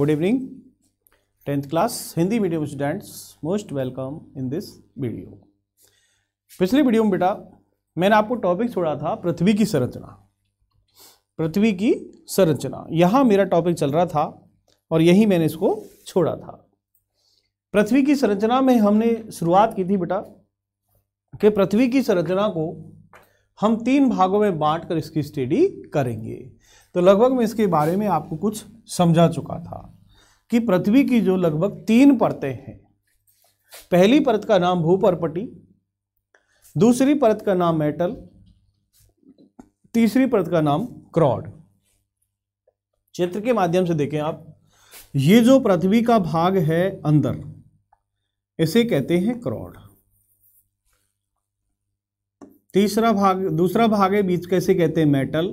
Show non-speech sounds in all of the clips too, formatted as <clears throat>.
good evening tenth class Hindi medium students most welcome in this video पिछले video में बेटा मैंने आपको टॉपिक छोड़ा था पृथ्वी की संरचना पृथ्वी की संरचना यहाँ मेरा टॉपिक चल रहा था और यही मैंने इसको छोड़ा था पृथ्वी की संरचना में हमने शुरुआत की थी बेटा कि पृथ्वी की संरचना को हम तीन भागों में बांट कर इसकी स्टडी करेंगे तो लगभग मैं इसके बारे में आपको कुछ समझा चुका था कि पृथ्वी की जो लगभग तीन परतें हैं पहली परत का नाम भूपरपटी दूसरी परत का नाम मेटल तीसरी परत का नाम क्रॉड चित्र के माध्यम से देखें आप ये जो पृथ्वी का भाग है अंदर इसे कहते हैं क्रॉड तीसरा भाग दूसरा भाग है बीच कैसे कहते हैं मेटल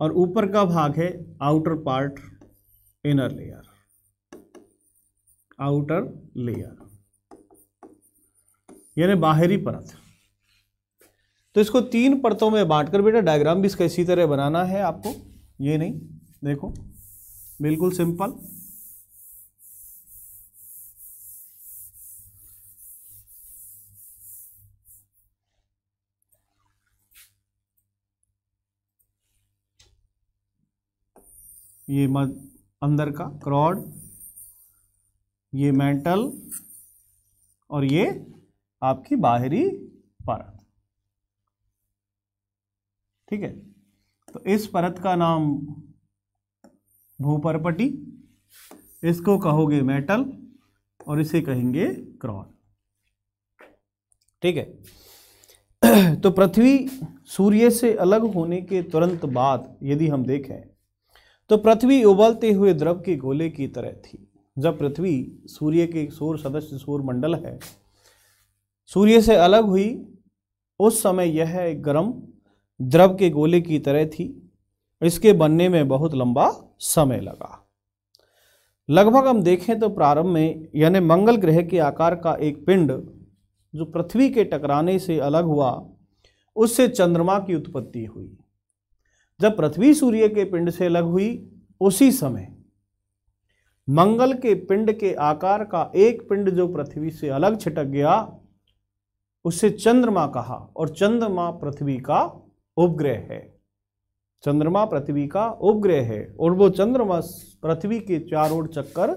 और ऊपर का भाग है outer part inner layer outer layer यानी बाहरी परत तो इसको तीन परतों में बांटकर बेटा डायग्राम भी इसका इसी तरह बनाना है आपको ये नहीं देखो बिल्कुल सिंपल ये अंदर का क्रॉड ये मेंटल और ये आपकी बाहरी परत ठीक है तो इस परत का नाम भूपरपटी इसको कहोगे मेटल और इसे कहेंगे क्रॉन ठीक है <clears throat> तो पृथ्वी सूर्य से अलग होने के तुरंत बाद यदि हम देखें तो पृथ्वी उबलते हुए द्रव के गोले की तरह थी जब पृथ्वी सूर्य के सौर सदस्य सौर मंडल है सूर्य से अलग हुई उस समय यह एक गर्म द्रव के गोले की तरह थी इसके बनने में बहुत लंबा समय लगा लगभग हम देखें तो प्रारंभ में यानी मंगल ग्रह के आकार का एक पिंड जो पृथ्वी के टकराने से अलग हुआ उससे चंद्रमा की उत्पत्ति हुई जब पृथ्वी सूर्य के पिंड से अलग हुई उसी समय मंगल के पिंड के आकार का एक पिंड जो पृथ्वी से अलग छिटक गया उसे चंद्रमा कहा और चंद्रमा पृथ्वी का उपग्रह है चंद्रमा पृथ्वी का उपग्रह है और वो चंद्रमा पृथ्वी के चारों ओर चक्कर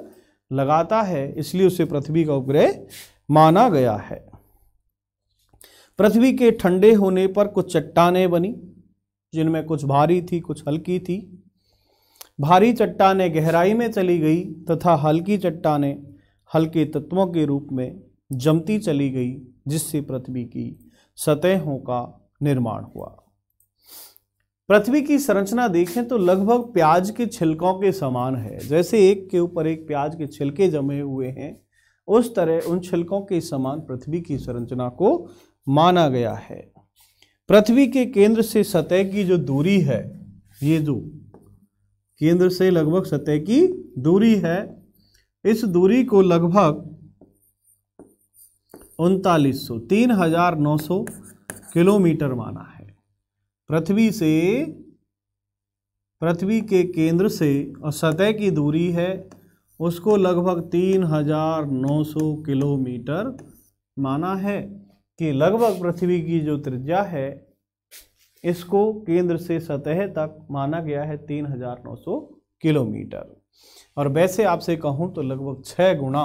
लगाता है इसलिए उसे पृथ्वी का उपग्रह माना गया है पृथ्वी के ठंडे होने पर कुछ चट्टाने बनी जिनमें कुछ भारी थी कुछ हल्की थी भारी चट्टाने गहराई में चली गई तथा हल्की चट्टाने हल्के तत्वों के रूप में जमती चली गई जिससे पृथ्वी की सतहों का निर्माण हुआ पृथ्वी की संरचना देखें तो लगभग प्याज के छिलकों के समान है जैसे एक के ऊपर एक प्याज के छिलके जमे हुए हैं उस तरह उन छिलकों के समान पृथ्वी की संरचना को माना गया है पृथ्वी के केंद्र से सतह की जो दूरी है ये जो केंद्र से लगभग सतह की दूरी है इस दूरी को लगभग उनतालीस सौ तीन हजार नौ सौ किलोमीटर माना है पृथ्वी से पृथ्वी के केंद्र से और सतह की दूरी है उसको लगभग तीन हजार नौ सौ किलोमीटर माना है कि लगभग पृथ्वी की जो त्रिज्या है इसको केंद्र से सतह तक माना गया है 3,900 किलोमीटर और वैसे आपसे कहूं तो लगभग छः गुणा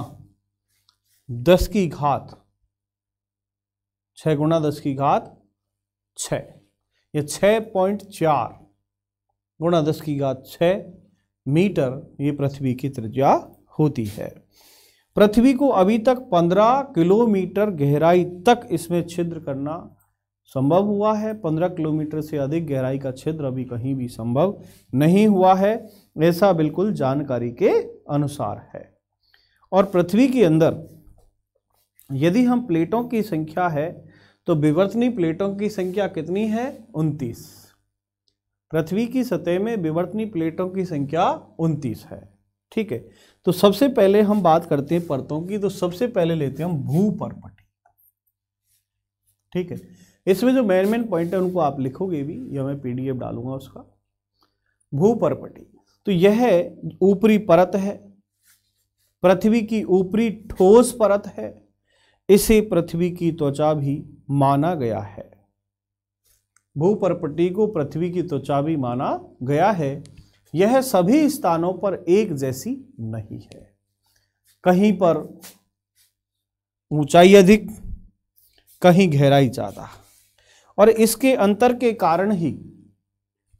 दस की घात छः गुणा दस की घात छ या छ पॉइंट चार गुणा दस की घात छ मीटर ये पृथ्वी की त्रिज्या होती है पृथ्वी को अभी तक 15 किलोमीटर गहराई तक इसमें छिद्र करना संभव हुआ है 15 किलोमीटर से अधिक गहराई का छिद्र अभी कहीं भी संभव नहीं हुआ है ऐसा बिल्कुल जानकारी के अनुसार है और पृथ्वी के अंदर यदि हम प्लेटों की संख्या है तो विवर्तनी प्लेटों की संख्या कितनी है 29 पृथ्वी की सतह में विवर्तनी प्लेटों की संख्या 29 है ठीक है तो सबसे पहले हम बात करते हैं परतों की तो सबसे पहले लेते हैं हम भू परपटी ठीक है इसमें जो मेन मेन पॉइंट है उनको आप लिखोगे भी या मैं पीडीएफ डालूंगा उसका भू परपटी तो यह ऊपरी परत है पृथ्वी की ऊपरी ठोस परत है इसे पृथ्वी की त्वचा भी माना गया है भू परपटी को पृथ्वी की त्वचा भी माना गया है यह सभी स्थानों पर एक जैसी नहीं है कहीं पर ऊंचाई अधिक कहीं गहराई ज़्यादा और इसके अंतर के कारण ही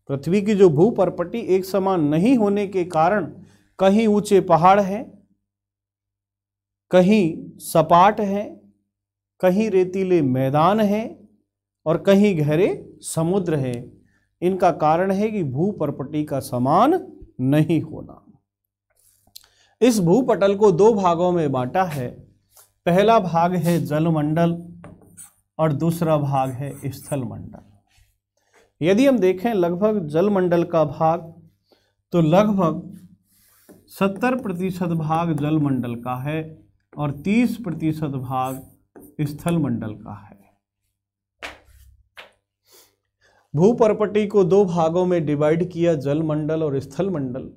पृथ्वी की जो भूपरपटी एक समान नहीं होने के कारण कहीं ऊंचे पहाड़ हैं कहीं सपाट हैं कहीं रेतीले मैदान हैं और कहीं गहरे समुद्र हैं इनका कारण है कि भूपर्पटी का समान नहीं होना इस भूपटल को दो भागों में बांटा है पहला भाग है जलमंडल और दूसरा भाग है स्थल मंडल यदि हम देखें लगभग जलमंडल का भाग तो लगभग 70 प्रतिशत भाग जलमंडल का है और 30 प्रतिशत भाग स्थल मंडल का है भूपरपटी को दो भागों में डिवाइड किया जल मंडल और स्थल मंडल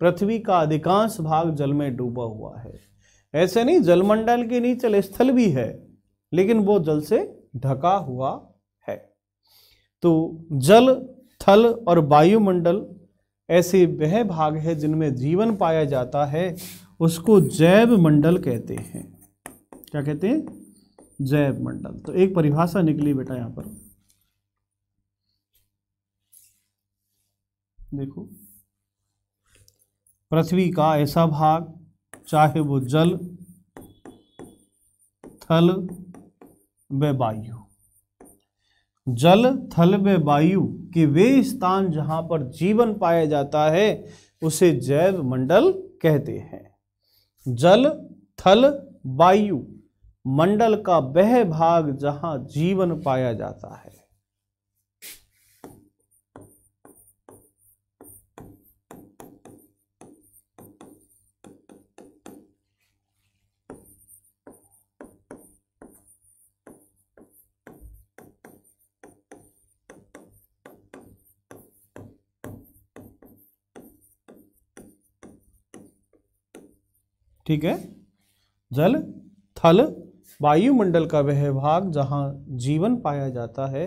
पृथ्वी का अधिकांश भाग जल में डूबा हुआ है ऐसे नहीं जलमंडल के नीचे स्थल भी है लेकिन वो जल से ढका हुआ है तो जल थल और वायुमंडल ऐसे वह भाग है जिनमें जीवन पाया जाता है उसको जैव मंडल कहते हैं क्या कहते हैं जैव मंडल तो एक परिभाषा निकली बेटा यहाँ पर देखो पृथ्वी का ऐसा भाग चाहे वो जल थल व वायु जल थल व वायु के वे स्थान जहां पर जीवन पाया जाता है उसे जैव मंडल कहते हैं जल थल वायु मंडल का वह भाग जहां जीवन पाया जाता है ठीक है जल थल वायुमंडल का वह भाग जहाँ जीवन पाया जाता है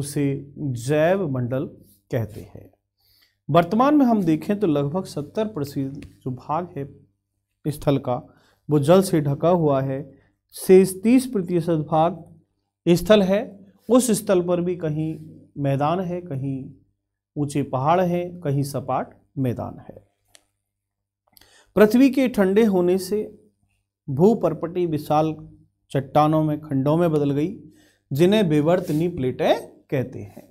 उसे जैव मंडल कहते हैं वर्तमान में हम देखें तो लगभग सत्तर प्रतिशत जो भाग है स्थल का वो जल से ढका हुआ है शेष तीस प्रतिशत भाग स्थल है उस स्थल पर भी कहीं मैदान है कहीं ऊंचे पहाड़ हैं कहीं सपाट मैदान है पृथ्वी के ठंडे होने से भू परपटी विशाल चट्टानों में खंडों में बदल गई जिन्हें बेवर्तनी प्लेटें कहते हैं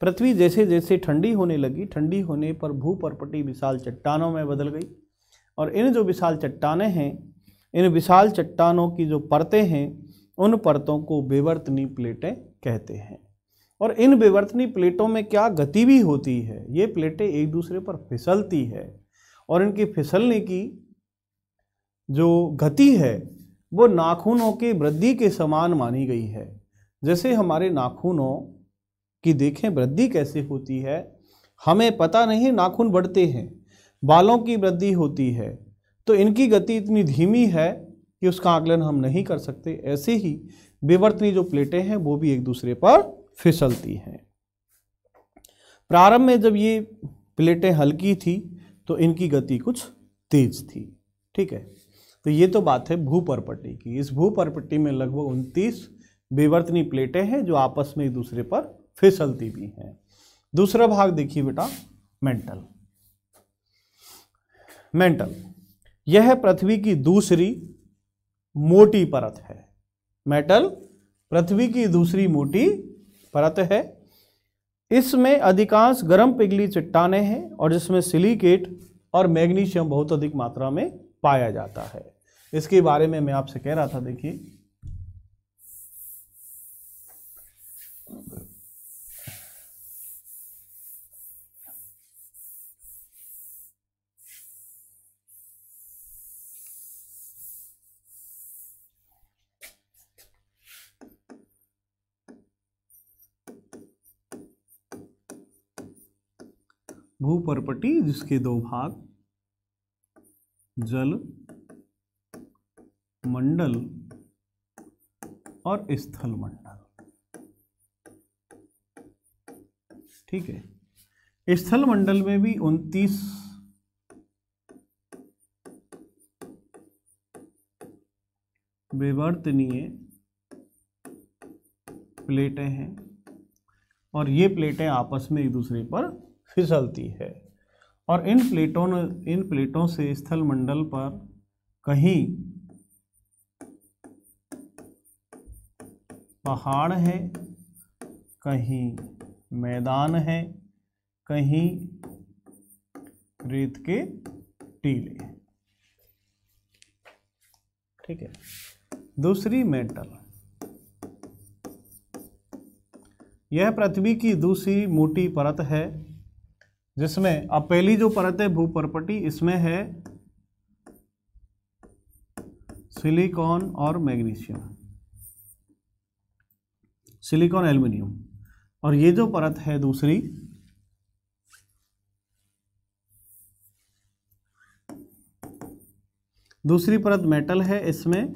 पृथ्वी जैसे जैसे ठंडी होने लगी ठंडी होने पर भू परपटी विशाल चट्टानों में बदल गई और इन जो विशाल चट्टाने हैं इन विशाल चट्टानों की जो परतें हैं उन परतों को बेवर्तनी प्लेटें कहते हैं और इन बेवर्तनी प्लेटों में क्या गति भी होती है ये प्लेटें एक दूसरे पर फिसलती है और इनके फिसलने की जो गति है वो नाखूनों की वृद्धि के समान मानी गई है जैसे हमारे नाखूनों की देखें वृद्धि कैसे होती है हमें पता नहीं नाखून बढ़ते हैं बालों की वृद्धि होती है तो इनकी गति इतनी धीमी है कि उसका आकलन हम नहीं कर सकते ऐसे ही विवर्तनी जो प्लेटें हैं वो भी एक दूसरे पर फिसलती हैं प्रारंभ में जब ये प्लेटें हल्की थी तो इनकी गति कुछ तेज थी ठीक है तो ये तो बात है भूपरपट्टी की इस भूपरपट्टी में लगभग उनतीस विवर्तनी प्लेटें हैं जो आपस में एक दूसरे पर फिसलती भी हैं दूसरा भाग देखिए बेटा मेंटल मेंटल यह पृथ्वी की दूसरी मोटी परत है मेटल पृथ्वी की दूसरी मोटी परत है इसमें अधिकांश गर्म पिघली चट्टाने हैं और जिसमें सिलिकेट और मैग्नीशियम बहुत अधिक मात्रा में पाया जाता है इसके बारे में मैं आपसे कह रहा था देखिए भूपरपटी जिसके दो भाग जल मंडल और स्थल मंडल ठीक है स्थल मंडल में भी उनतीस विवर्तनीय प्लेटें हैं और ये प्लेटें आपस में एक दूसरे पर फिसलती है और इन प्लेटों ने इन प्लेटों से स्थल मंडल पर कहीं पहाड़ है कहीं मैदान है कहीं रेत के टीले ठीक है दूसरी मेटल यह पृथ्वी की दूसरी मोटी परत है जिसमें अब पहली जो परत है भूपर्पटी इसमें है सिलिकॉन और मैग्नीशियम सिलिकॉन एल्युमिनियम और ये जो परत है दूसरी दूसरी परत मेटल है इसमें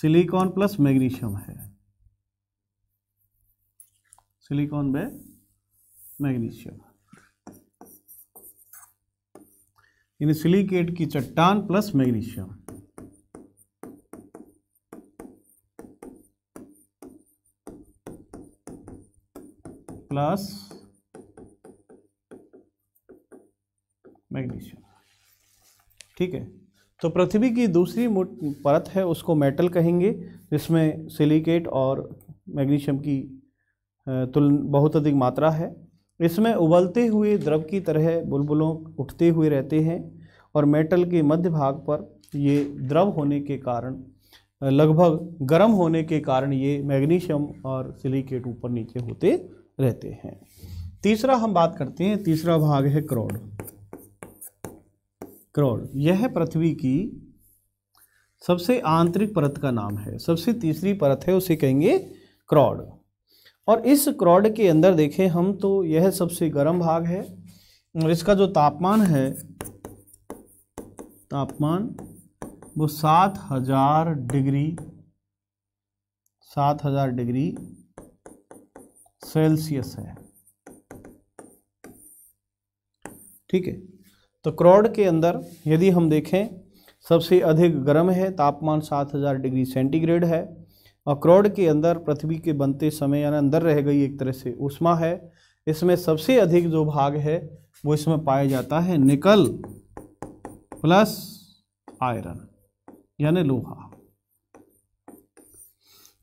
सिलिकॉन प्लस मैग्नीशियम है सिलिकॉन बे मैग्नीशियम यानी सिलिकेट की चट्टान प्लस मैग्नीशियम प्लस मैग्नीशियम ठीक है तो पृथ्वी की दूसरी परत है उसको मेटल कहेंगे जिसमें सिलिकेट और मैग्नीशियम की तुल बहुत अधिक मात्रा है इसमें उबलते हुए द्रव की तरह बुलबुलों उठते हुए रहते हैं और मेटल के मध्य भाग पर ये द्रव होने के कारण लगभग गर्म होने के कारण ये मैग्नीशियम और सिलिकेट ऊपर नीचे होते रहते हैं तीसरा हम बात करते हैं तीसरा भाग है क्रोड क्रोड यह पृथ्वी की सबसे आंतरिक परत का नाम है सबसे तीसरी परत है उसे कहेंगे क्रॉड और इस क्रॉड के अंदर देखें हम तो यह सबसे गर्म भाग है और इसका जो तापमान है तापमान वो सात हजार डिग्री सात हजार डिग्री सेल्सियस है ठीक है तो क्रॉड के अंदर यदि हम देखें सबसे अधिक गर्म है तापमान 7000 डिग्री सेंटीग्रेड है अक्रोड के अंदर पृथ्वी के बनते समय यानी अंदर रह गई एक तरह से उष्मा है इसमें सबसे अधिक जो भाग है वो इसमें पाया जाता है निकल प्लस आयरन यानी लोहा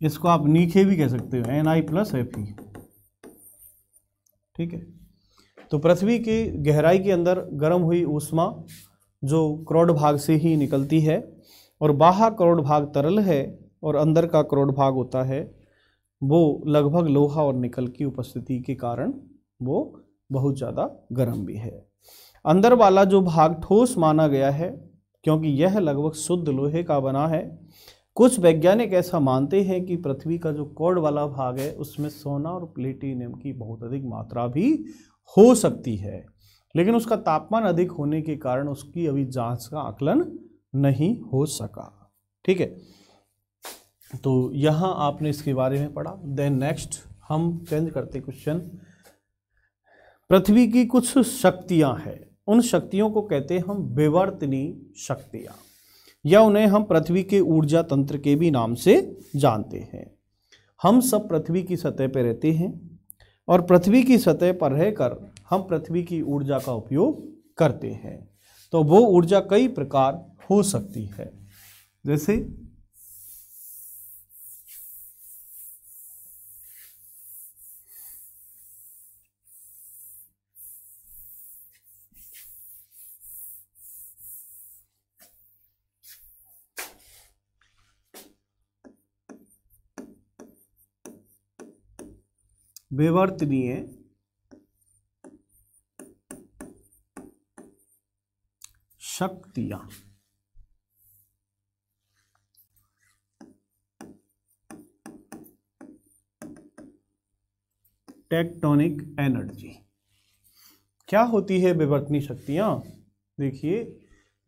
इसको आप नीचे भी कह सकते हो N I plus F E ठीक है तो पृथ्वी की गहराई के अंदर गर्म हुई ऊष्मा जो करोड़ भाग से ही निकलती है और बाहर करोड़ भाग तरल है और अंदर का करोड़ भाग होता है वो लगभग लोहा और निकल की उपस्थिति के कारण वो बहुत ज़्यादा गर्म भी है अंदर वाला जो भाग ठोस माना गया है क्योंकि यह लगभग शुद्ध लोहे का बना है कुछ वैज्ञानिक ऐसा मानते हैं कि पृथ्वी का जो कौड़ वाला भाग है उसमें सोना और प्लेटिनियम की बहुत अधिक मात्रा भी हो सकती है लेकिन उसका तापमान अधिक होने के कारण उसकी अभी जांच का आकलन नहीं हो सका ठीक है तो यहाँ आपने इसके बारे में पढ़ा देन नेक्स्ट हम चेंज करते क्वेश्चन पृथ्वी की कुछ शक्तियाँ हैं उन शक्तियों को कहते हैं हम विवर्तनी शक्तियाँ या उन्हें हम पृथ्वी के ऊर्जा तंत्र के भी नाम से जानते हैं हम सब पृथ्वी की सतह पर रहते हैं और पृथ्वी की सतह पर रहकर हम पृथ्वी की ऊर्जा का उपयोग करते हैं तो वो ऊर्जा कई प्रकार हो सकती है जैसे विवर्तनीय शक्तियां टेक्टोनिक एनर्जी क्या होती है विवर्तनी शक्तियां देखिए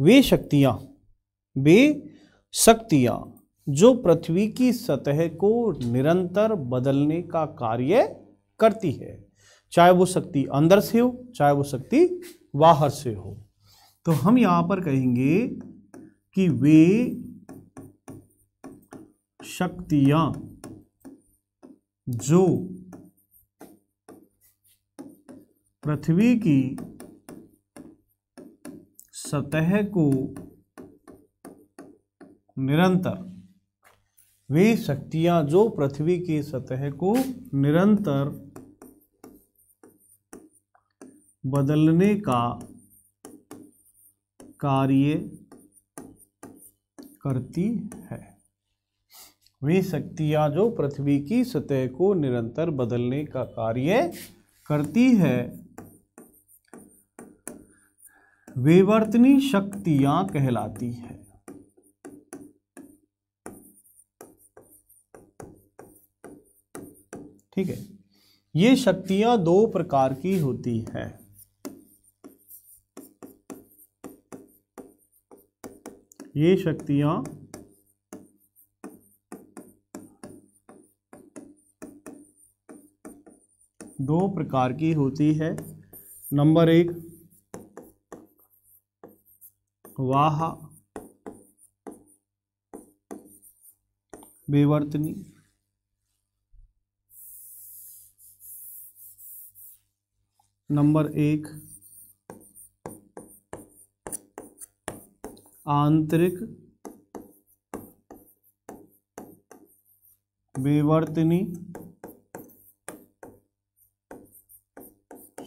वे शक्तियां वे शक्तियां जो पृथ्वी की सतह को निरंतर बदलने का कार्य करती है चाहे वो शक्ति अंदर से हो चाहे वो शक्ति बाहर से हो तो हम यहां पर कहेंगे कि वे शक्तियां जो पृथ्वी की सतह को निरंतर वे शक्तियां जो पृथ्वी की सतह को निरंतर बदलने का कार्य करती है वे शक्तियां जो पृथ्वी की सतह को निरंतर बदलने का कार्य करती है विवर्तनी शक्तियां कहलाती है ठीक है ये शक्तियां दो प्रकार की होती हैं ये शक्तियां दो प्रकार की होती है नंबर एक वाह बेवर्तनी नंबर एक आंतरिक विवर्तनी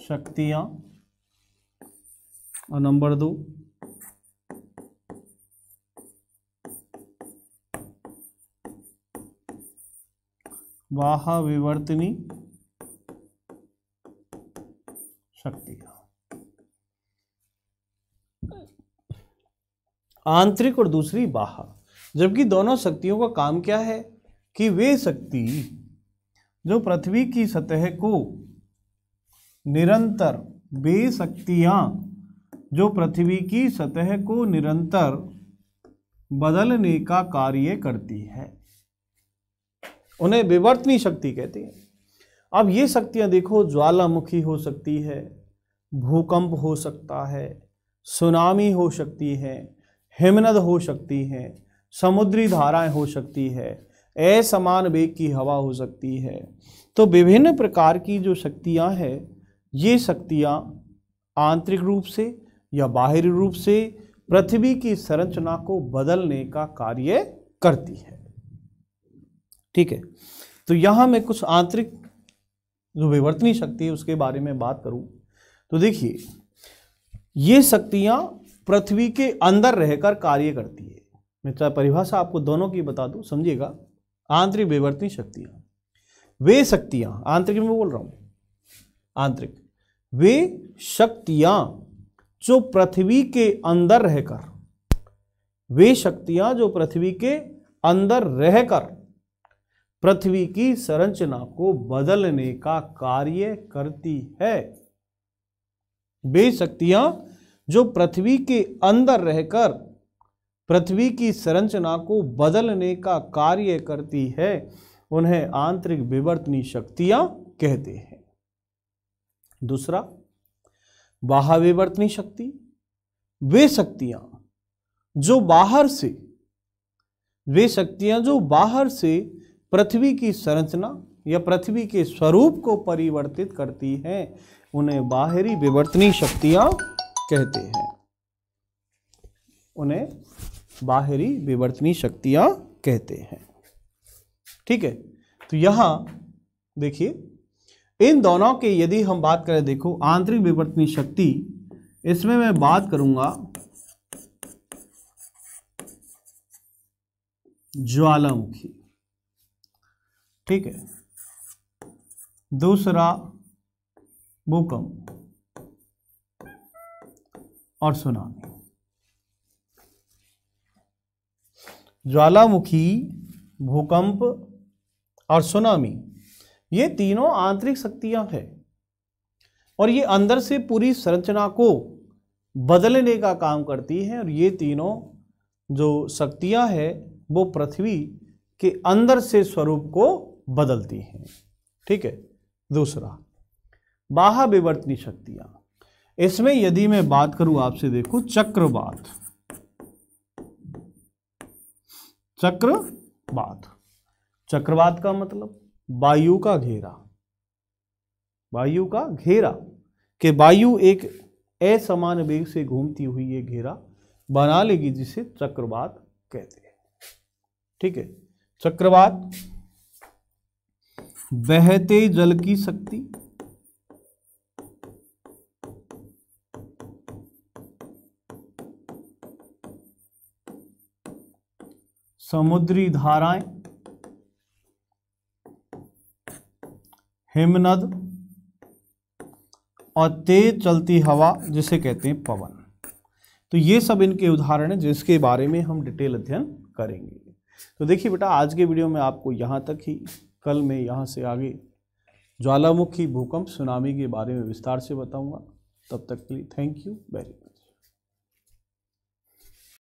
शक्तियां और नंबर दो बाह विवर्तनी शक्तियां आंतरिक और दूसरी बाहर जबकि दोनों शक्तियों का काम क्या है कि वे शक्ति जो पृथ्वी की सतह को निरंतर वे शक्तियाँ जो पृथ्वी की सतह को निरंतर बदलने का कार्य करती है उन्हें विवर्तनी शक्ति कहते हैं अब ये शक्तियां देखो ज्वालामुखी हो सकती है भूकंप हो सकता है सुनामी हो सकती है हिमनद हो सकती है समुद्री धाराएं हो सकती है असमान वेग की हवा हो सकती है तो विभिन्न प्रकार की जो शक्तियाँ हैं ये शक्तियाँ आंतरिक रूप से या बाहरी रूप से पृथ्वी की संरचना को बदलने का कार्य करती है ठीक है तो यहां मैं कुछ आंतरिक जो विवर्तनी शक्ति है उसके बारे में बात करूं तो देखिए ये शक्तियां पृथ्वी के अंदर रहकर कार्य करती है मैं चाहे परिभाषा आपको दोनों की बता दूं समझिएगा आंतरिक विवर्तनी शक्तियां वे शक्तियां आंतरिक में बोल रहा हूं आंतरिक वे शक्तियां जो पृथ्वी के अंदर रहकर वे शक्तियां जो पृथ्वी के अंदर रहकर पृथ्वी की संरचना को बदलने का कार्य करती है वे शक्तियां जो पृथ्वी के अंदर रहकर पृथ्वी की संरचना को बदलने का कार्य करती है उन्हें आंतरिक विवर्तनी शक्तियां कहते हैं दूसरा विवर्तनी शक्ति वे शक्तियां जो बाहर से वे शक्तियां जो बाहर से पृथ्वी की संरचना या पृथ्वी के स्वरूप को परिवर्तित करती हैं उन्हें बाहरी विवर्तनी शक्तियां कहते हैं उन्हें बाहरी विवर्तनी शक्तियां कहते हैं ठीक है तो यहां देखिए इन दोनों के यदि हम बात करें देखो आंतरिक विवर्तनी शक्ति इसमें मैं बात करूंगा ज्वालामुखी ठीक है दूसरा भूकंप और सुना ज्वालामुखी भूकंप और सुनामी ये तीनों आंतरिक शक्तियां हैं और ये अंदर से पूरी संरचना को बदलने का काम करती हैं और ये तीनों जो शक्तियां हैं वो पृथ्वी के अंदर से स्वरूप को बदलती हैं ठीक है दूसरा बाहा विवर्तनी शक्तियां इसमें यदि मैं बात करूं आपसे देखो चक्रवात चक्रवात चक्रवात का मतलब वायु का घेरा वायु का घेरा कि वायु एक असमान वेग से घूमती हुई ये घेरा बना लेगी जिसे चक्रवात कहते हैं ठीक है चक्रवात बहते जल की शक्ति समुद्री धाराएं हिमनद और तेज चलती हवा जिसे कहते हैं पवन तो ये सब इनके उदाहरण हैं जिसके बारे में हम डिटेल अध्ययन करेंगे तो देखिए बेटा आज के वीडियो में आपको यहाँ तक ही कल मैं यहाँ से आगे ज्वालामुखी भूकंप सुनामी के बारे में विस्तार से बताऊंगा तब तक के लिए थैंक यू वेरी मच